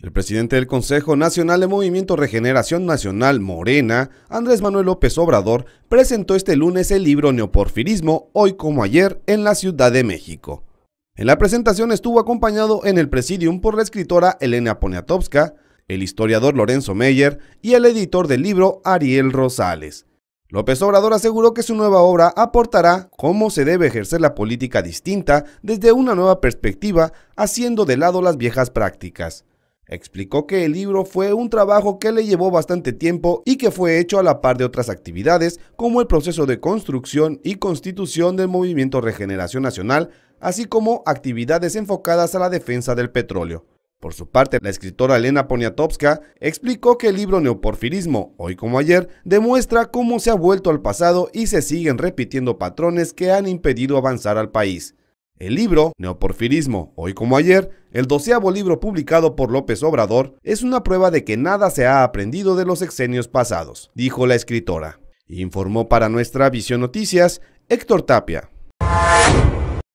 El presidente del Consejo Nacional de Movimiento Regeneración Nacional Morena, Andrés Manuel López Obrador, presentó este lunes el libro Neoporfirismo, hoy como ayer, en la Ciudad de México. En la presentación estuvo acompañado en el presidium por la escritora Elena Poniatowska, el historiador Lorenzo Meyer y el editor del libro Ariel Rosales. López Obrador aseguró que su nueva obra aportará cómo se debe ejercer la política distinta desde una nueva perspectiva, haciendo de lado las viejas prácticas. Explicó que el libro fue un trabajo que le llevó bastante tiempo y que fue hecho a la par de otras actividades como el proceso de construcción y constitución del movimiento Regeneración Nacional, así como actividades enfocadas a la defensa del petróleo. Por su parte, la escritora Elena Poniatowska explicó que el libro Neoporfirismo, hoy como ayer, demuestra cómo se ha vuelto al pasado y se siguen repitiendo patrones que han impedido avanzar al país. El libro, Neoporfirismo, hoy como ayer, el doceavo libro publicado por López Obrador, es una prueba de que nada se ha aprendido de los exenios pasados, dijo la escritora. Informó para nuestra Visión Noticias Héctor Tapia.